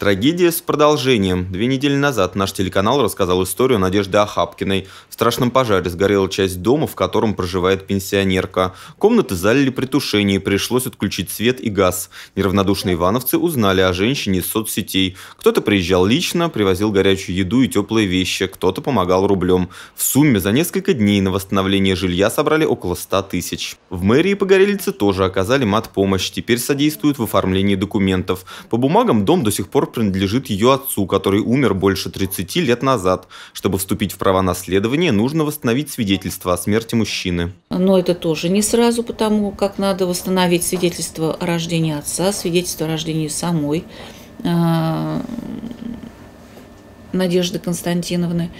Трагедия с продолжением. Две недели назад наш телеканал рассказал историю Надежды Ахапкиной. В страшном пожаре сгорела часть дома, в котором проживает пенсионерка. Комнаты залили при тушении, пришлось отключить свет и газ. Неравнодушные ивановцы узнали о женщине из соцсетей. Кто-то приезжал лично, привозил горячую еду и теплые вещи, кто-то помогал рублем. В сумме за несколько дней на восстановление жилья собрали около 100 тысяч. В мэрии погорельцы тоже оказали мат-помощь, теперь содействуют в оформлении документов. По бумагам дом до сих пор принадлежит ее отцу, который умер больше 30 лет назад. Чтобы вступить в права наследования, нужно восстановить свидетельство о смерти мужчины. Но это тоже не сразу, потому как надо восстановить свидетельство о рождении отца, свидетельство о рождении самой а, Надежды Константиновны.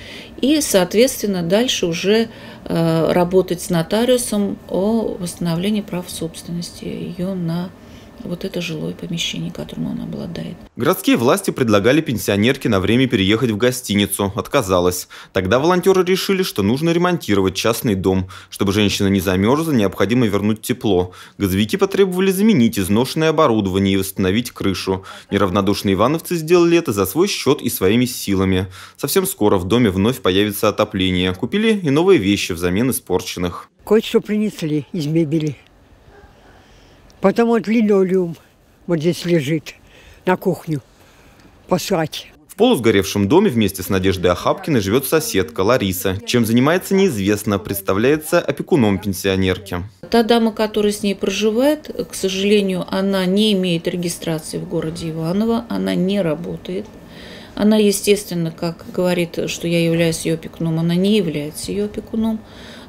И, соответственно, дальше уже а, работать с нотариусом о восстановлении прав собственности ее на вот это жилое помещение, которым он обладает. Городские власти предлагали пенсионерке на время переехать в гостиницу. Отказалась. Тогда волонтеры решили, что нужно ремонтировать частный дом. Чтобы женщина не замерзла, необходимо вернуть тепло. Газовики потребовали заменить изношенное оборудование и восстановить крышу. Неравнодушные ивановцы сделали это за свой счет и своими силами. Совсем скоро в доме вновь появится отопление. Купили и новые вещи взамен испорченных. Кое-что принесли из мебели. Потом вот линолеум вот здесь лежит на кухню послать. В полусгоревшем доме вместе с Надеждой Ахапкиной живет соседка Лариса. Чем занимается, неизвестно. Представляется опекуном пенсионерки. Та дама, которая с ней проживает, к сожалению, она не имеет регистрации в городе Иваново, она не работает. Она, естественно, как говорит, что я являюсь ее опекуном, она не является ее опекуном.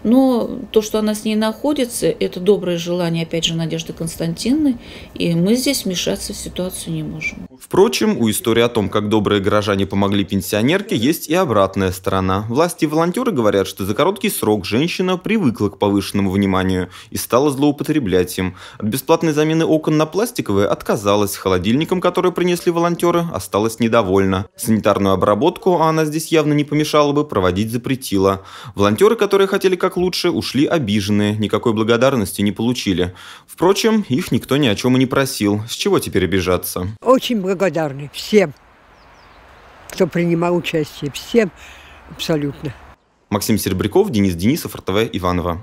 Но то, что она с ней находится, это доброе желание, опять же, Надежды Константиновны, и мы здесь вмешаться в ситуацию не можем. Впрочем, у истории о том, как добрые горожане помогли пенсионерке, есть и обратная сторона. Власти и волонтеры говорят, что за короткий срок женщина привыкла к повышенному вниманию и стала злоупотреблять им. От бесплатной замены окон на пластиковые отказалась, холодильником, который принесли волонтеры, осталась недовольна. Санитарную обработку, а она здесь явно не помешала бы, проводить запретила. Волонтеры, которые хотели как как лучше, ушли обиженные, никакой благодарности не получили. Впрочем, их никто ни о чем и не просил. С чего теперь обижаться? Очень благодарны всем, кто принимал участие, всем абсолютно. Максим Серебряков, Денис Денисов, РТВ Иванова.